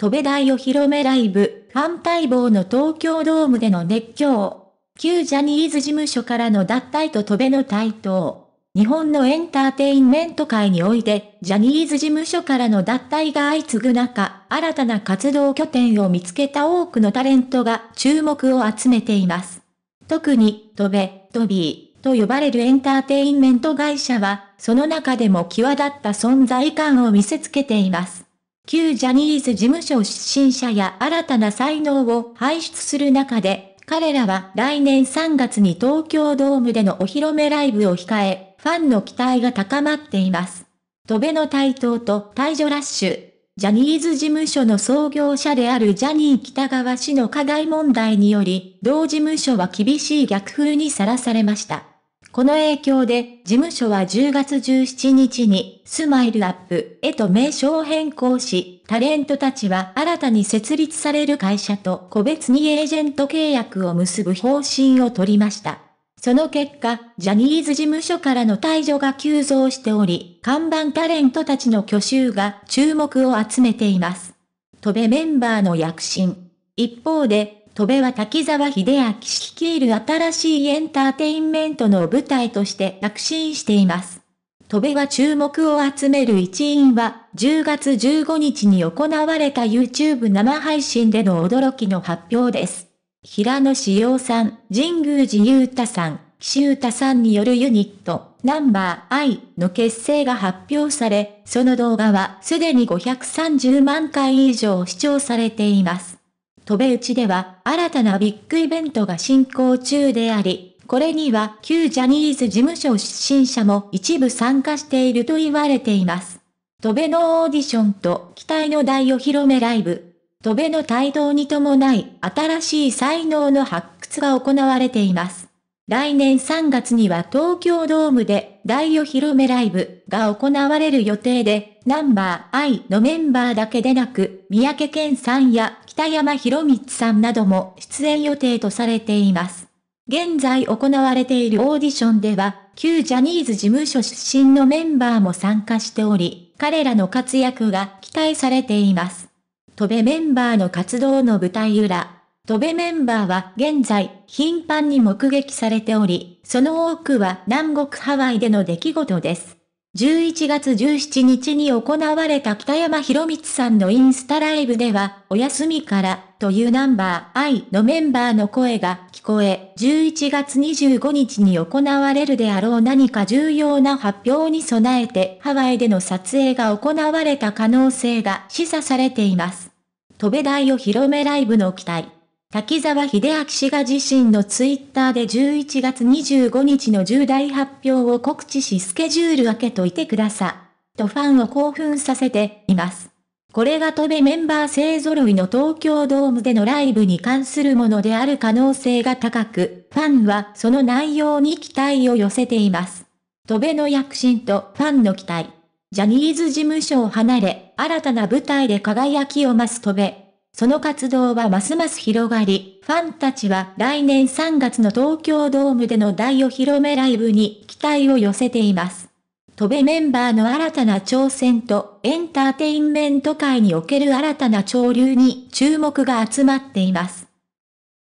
飛べ大お披露目ライブ、反待望の東京ドームでの熱狂。旧ジャニーズ事務所からの脱退と飛べの台頭。日本のエンターテインメント界において、ジャニーズ事務所からの脱退が相次ぐ中、新たな活動拠点を見つけた多くのタレントが注目を集めています。特に、飛べ、飛びと呼ばれるエンターテインメント会社は、その中でも際立った存在感を見せつけています。旧ジャニーズ事務所出身者や新たな才能を輩出する中で、彼らは来年3月に東京ドームでのお披露目ライブを控え、ファンの期待が高まっています。戸辺の台頭と退場ラッシュ。ジャニーズ事務所の創業者であるジャニー北川氏の課題問題により、同事務所は厳しい逆風にさらされました。この影響で、事務所は10月17日に、スマイルアップへと名称を変更し、タレントたちは新たに設立される会社と個別にエージェント契約を結ぶ方針を取りました。その結果、ジャニーズ事務所からの退場が急増しており、看板タレントたちの挙手が注目を集めています。戸べメンバーの躍進。一方で、戸部は滝沢秀明率いる新しいエンターテインメントの舞台として躍進しています。戸部は注目を集める一因は、10月15日に行われた YouTube 生配信での驚きの発表です。平野志陽さん、神宮寺勇太さん、岸太さんによるユニット、ナンバー I の結成が発表され、その動画はすでに530万回以上視聴されています。戸部内では新たなビッグイベントが進行中であり、これには旧ジャニーズ事務所出身者も一部参加していると言われています。戸部のオーディションと期待の大お披露目ライブ。戸部の台頭に伴い新しい才能の発掘が行われています。来年3月には東京ドームで大お披露目ライブが行われる予定で、ナンバー I のメンバーだけでなく、三宅健さんや北山博光さんなども出演予定とされています。現在行われているオーディションでは、旧ジャニーズ事務所出身のメンバーも参加しており、彼らの活躍が期待されています。戸べメンバーの活動の舞台裏、戸部メンバーは現在、頻繁に目撃されており、その多くは南国ハワイでの出来事です。11月17日に行われた北山博光さんのインスタライブでは、お休みからというナンバー愛のメンバーの声が聞こえ、11月25日に行われるであろう何か重要な発表に備えてハワイでの撮影が行われた可能性が示唆されています。飛べ台を広めライブの期待。滝沢秀明氏が自身のツイッターで11月25日の重大発表を告知しスケジュール開けといてください。とファンを興奮させています。これが飛べメンバー勢揃いの東京ドームでのライブに関するものである可能性が高く、ファンはその内容に期待を寄せています。飛べの躍進とファンの期待。ジャニーズ事務所を離れ、新たな舞台で輝きを増す飛べ。その活動はますます広がり、ファンたちは来年3月の東京ドームでの大お披露目ライブに期待を寄せています。戸部メンバーの新たな挑戦とエンターテインメント界における新たな潮流に注目が集まっています。